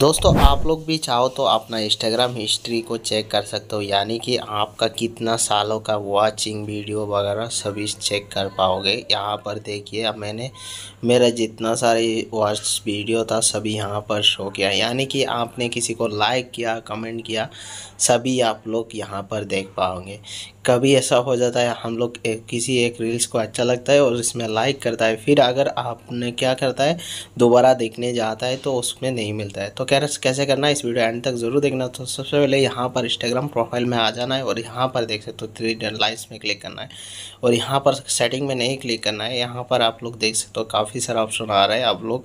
दोस्तों आप लोग भी चाहो तो अपना इंस्टाग्राम हिस्ट्री को चेक कर सकते हो यानी कि आपका कितना सालों का वॉचिंग वीडियो वगैरह सभी चेक कर पाओगे यहाँ पर देखिए अब मैंने मेरा जितना सारे वॉच वीडियो था सभी यहाँ पर शो किया यानी कि आपने किसी को लाइक किया कमेंट किया सभी आप लोग यहाँ पर देख पाओगे कभी ऐसा हो जाता है हम लोग एक, किसी एक रील्स को अच्छा लगता है और इसमें लाइक करता है फिर अगर आपने क्या करता है दोबारा देखने जाता है तो उसमें नहीं मिलता है तो खैर कैसे करना है इस वीडियो एंड तक ज़रूर देखना तो सबसे पहले यहाँ पर इंस्टाग्राम प्रोफाइल में आ जाना है और यहाँ पर देख सकते हो थ्री डन लाइन्स में क्लिक करना है और यहाँ पर सेटिंग में नहीं क्लिक करना है यहाँ पर आप लोग देख सकते हो काफ़ी सारा ऑप्शन आ रहा है आप लोग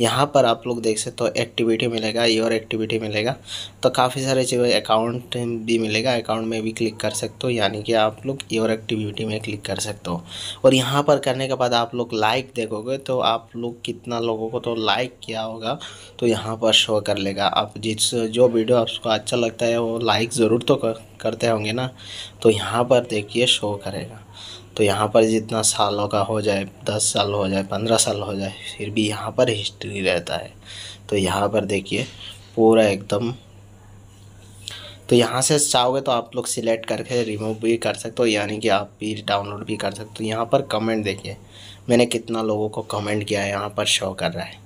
यहाँ पर आप लोग देख सकते हो एक्टिविटी मिलेगा योर एक्टिविटी मिलेगा तो काफ़ी सारे चीज़ें अकाउंट भी मिलेगा अकाउंट में भी क्लिक कर सकते हो यानी यानी कि आप लोग योर एक्टिविटी में क्लिक कर सकते हो और यहाँ पर करने के बाद आप लोग लाइक देखोगे तो आप लोग कितना लोगों को तो लाइक किया होगा तो यहाँ पर शो कर लेगा आप जिस जो वीडियो आपको अच्छा लगता है वो लाइक ज़रूर तो कर, करते होंगे ना तो यहाँ पर देखिए शो करेगा तो यहाँ पर जितना सालों का हो जाए दस साल हो जाए पंद्रह साल हो जाए फिर भी यहाँ पर हिस्ट्री रहता है तो यहाँ पर देखिए पूरा एकदम तो यहाँ से चाहोगे तो आप लोग सिलेक्ट करके रिमूव भी कर सकते हो यानी कि आप भी डाउनलोड भी कर सकते हो तो यहाँ पर कमेंट देखिए मैंने कितना लोगों को कमेंट किया है यहाँ पर शो कर रहा है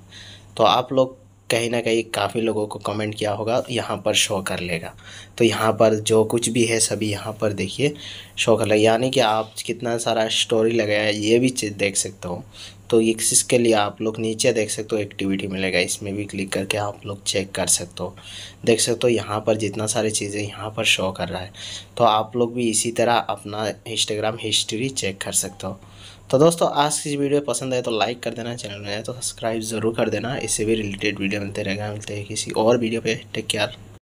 तो आप लोग कहीं ना कहीं काफ़ी लोगों को कमेंट किया होगा यहाँ पर शो कर लेगा तो यहाँ पर जो कुछ भी है सभी यहाँ पर देखिए शो कर लेगा यानी कि आप कितना सारा स्टोरी लगाया ये भी चीज़ देख सकते हो तो इसके लिए आप लोग नीचे देख सकते हो एक्टिविटी मिलेगा इसमें भी क्लिक करके आप लोग चेक कर सकते हो देख सकते हो यहाँ पर जितना सारी चीज़ें यहाँ पर शो कर रहा है तो आप लोग भी इसी तरह अपना इंस्टाग्राम हिस्ट्री चेक कर सकते हो तो दोस्तों आज की वीडियो पसंद आए तो लाइक कर देना चैनल में आए तो सब्सक्राइब ज़रूर कर देना इससे भी रिलेटेड वीडियो मिलते रहेगा मिलते हैं किसी और वीडियो पे टेक केयर